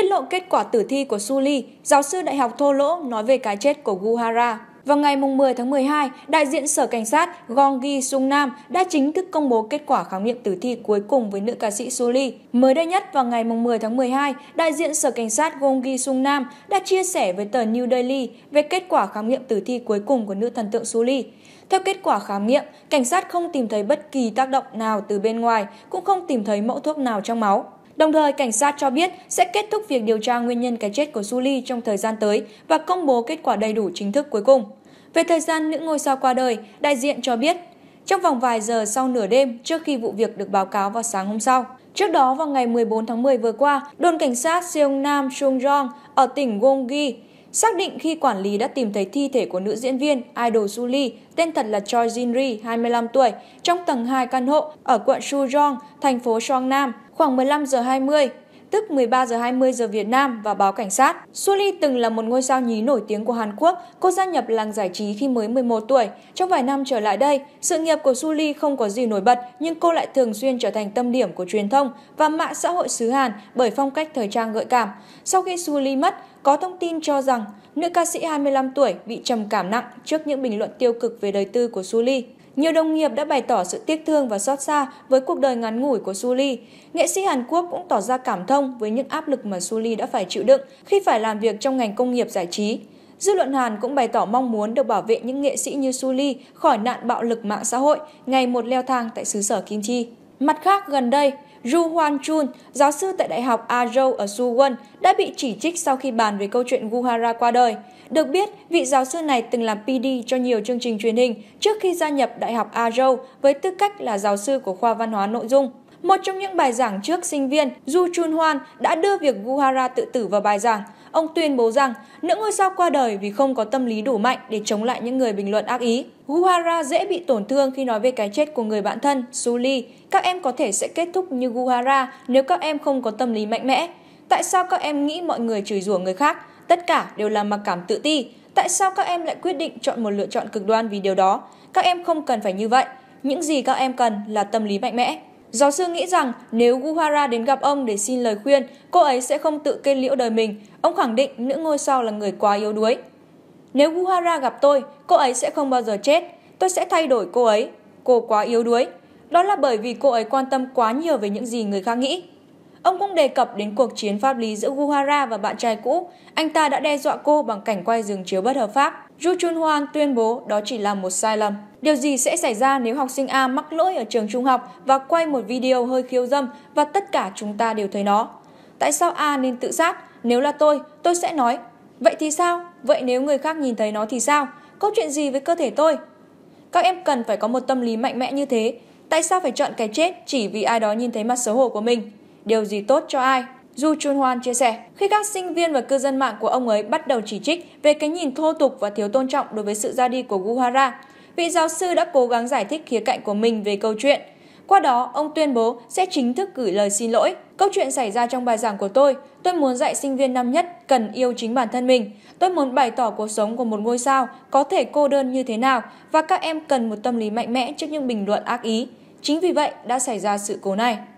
Tiết lộ kết quả tử thi của Suli, giáo sư Đại học Thô Lỗ nói về cái chết của Guhara. Vào ngày 10 tháng 12, đại diện Sở Cảnh sát Gonggi Sung Nam đã chính thức công bố kết quả khám nghiệm tử thi cuối cùng với nữ ca sĩ Suli. Mới đây nhất vào ngày 10 tháng 12, đại diện Sở Cảnh sát Gonggi Sung Nam đã chia sẻ với tờ New Daily về kết quả khám nghiệm tử thi cuối cùng của nữ thần tượng Suli. Theo kết quả khám nghiệm, cảnh sát không tìm thấy bất kỳ tác động nào từ bên ngoài, cũng không tìm thấy mẫu thuốc nào trong máu. Đồng thời, cảnh sát cho biết sẽ kết thúc việc điều tra nguyên nhân cái chết của Suli trong thời gian tới và công bố kết quả đầy đủ chính thức cuối cùng. Về thời gian nữ ngôi sao qua đời, đại diện cho biết trong vòng vài giờ sau nửa đêm trước khi vụ việc được báo cáo vào sáng hôm sau. Trước đó vào ngày 14 tháng 10 vừa qua, đồn cảnh sát Seong Nam Chung Jong ở tỉnh Gyeonggi Xác định khi quản lý đã tìm thấy thi thể của nữ diễn viên idol Julie, tên thật là Choi Jin Ri, 25 tuổi, trong tầng 2 căn hộ ở quận Sujong, thành phố Seongnam, khoảng 15 giờ 20, tức 13 giờ 20 giờ Việt Nam và báo Cảnh sát. Suli từng là một ngôi sao nhí nổi tiếng của Hàn Quốc, cô gia nhập làng giải trí khi mới 11 tuổi. Trong vài năm trở lại đây, sự nghiệp của Suli không có gì nổi bật nhưng cô lại thường xuyên trở thành tâm điểm của truyền thông và mạng xã hội xứ Hàn bởi phong cách thời trang gợi cảm. Sau khi Suli mất, có thông tin cho rằng nữ ca sĩ 25 tuổi bị trầm cảm nặng trước những bình luận tiêu cực về đời tư của Suli. Nhiều đồng nghiệp đã bày tỏ sự tiếc thương và xót xa với cuộc đời ngắn ngủi của Suli. Nghệ sĩ Hàn Quốc cũng tỏ ra cảm thông với những áp lực mà Suli đã phải chịu đựng khi phải làm việc trong ngành công nghiệp giải trí. Dư luận Hàn cũng bày tỏ mong muốn được bảo vệ những nghệ sĩ như Suli khỏi nạn bạo lực mạng xã hội ngày một leo thang tại xứ sở Kim Chi. Mặt khác, gần đây, Ru Hwan Chun, giáo sư tại Đại học Azov ở Suwon, đã bị chỉ trích sau khi bàn về câu chuyện Guhara qua đời. Được biết, vị giáo sư này từng làm PD cho nhiều chương trình truyền hình trước khi gia nhập Đại học Azov với tư cách là giáo sư của khoa văn hóa nội dung. Một trong những bài giảng trước sinh viên, Du Chun Hoan đã đưa việc Guhara tự tử vào bài giảng. Ông tuyên bố rằng nữ ngôi sao qua đời vì không có tâm lý đủ mạnh để chống lại những người bình luận ác ý. Guhara dễ bị tổn thương khi nói về cái chết của người bạn thân, Suli. Các em có thể sẽ kết thúc như Guhara nếu các em không có tâm lý mạnh mẽ. Tại sao các em nghĩ mọi người chửi rủa người khác? Tất cả đều là mặc cảm tự ti. Tại sao các em lại quyết định chọn một lựa chọn cực đoan vì điều đó? Các em không cần phải như vậy. Những gì các em cần là tâm lý mạnh mẽ. Giáo sư nghĩ rằng nếu Guhara đến gặp ông để xin lời khuyên, cô ấy sẽ không tự kết liễu đời mình. Ông khẳng định nữ ngôi sao là người quá yếu đuối. Nếu Guhara gặp tôi, cô ấy sẽ không bao giờ chết. Tôi sẽ thay đổi cô ấy. Cô quá yếu đuối. Đó là bởi vì cô ấy quan tâm quá nhiều về những gì người khác nghĩ. Ông cũng đề cập đến cuộc chiến pháp lý giữa Guhara và bạn trai cũ. Anh ta đã đe dọa cô bằng cảnh quay giường chiếu bất hợp pháp. Ju Chun Hoan tuyên bố đó chỉ là một sai lầm. Điều gì sẽ xảy ra nếu học sinh A mắc lỗi ở trường trung học và quay một video hơi khiêu dâm và tất cả chúng ta đều thấy nó? Tại sao A nên tự sát? Nếu là tôi, tôi sẽ nói. Vậy thì sao? Vậy nếu người khác nhìn thấy nó thì sao? Có chuyện gì với cơ thể tôi? Các em cần phải có một tâm lý mạnh mẽ như thế. Tại sao phải chọn cái chết chỉ vì ai đó nhìn thấy mặt xấu hổ của mình? điều gì tốt cho ai. Du Chun Hoan chia sẻ, khi các sinh viên và cư dân mạng của ông ấy bắt đầu chỉ trích về cái nhìn thô tục và thiếu tôn trọng đối với sự ra đi của Guhara, vị giáo sư đã cố gắng giải thích khía cạnh của mình về câu chuyện. Qua đó, ông tuyên bố sẽ chính thức gửi lời xin lỗi. Câu chuyện xảy ra trong bài giảng của tôi. Tôi muốn dạy sinh viên năm nhất cần yêu chính bản thân mình. Tôi muốn bày tỏ cuộc sống của một ngôi sao có thể cô đơn như thế nào và các em cần một tâm lý mạnh mẽ trước những bình luận ác ý. Chính vì vậy đã xảy ra sự cố này.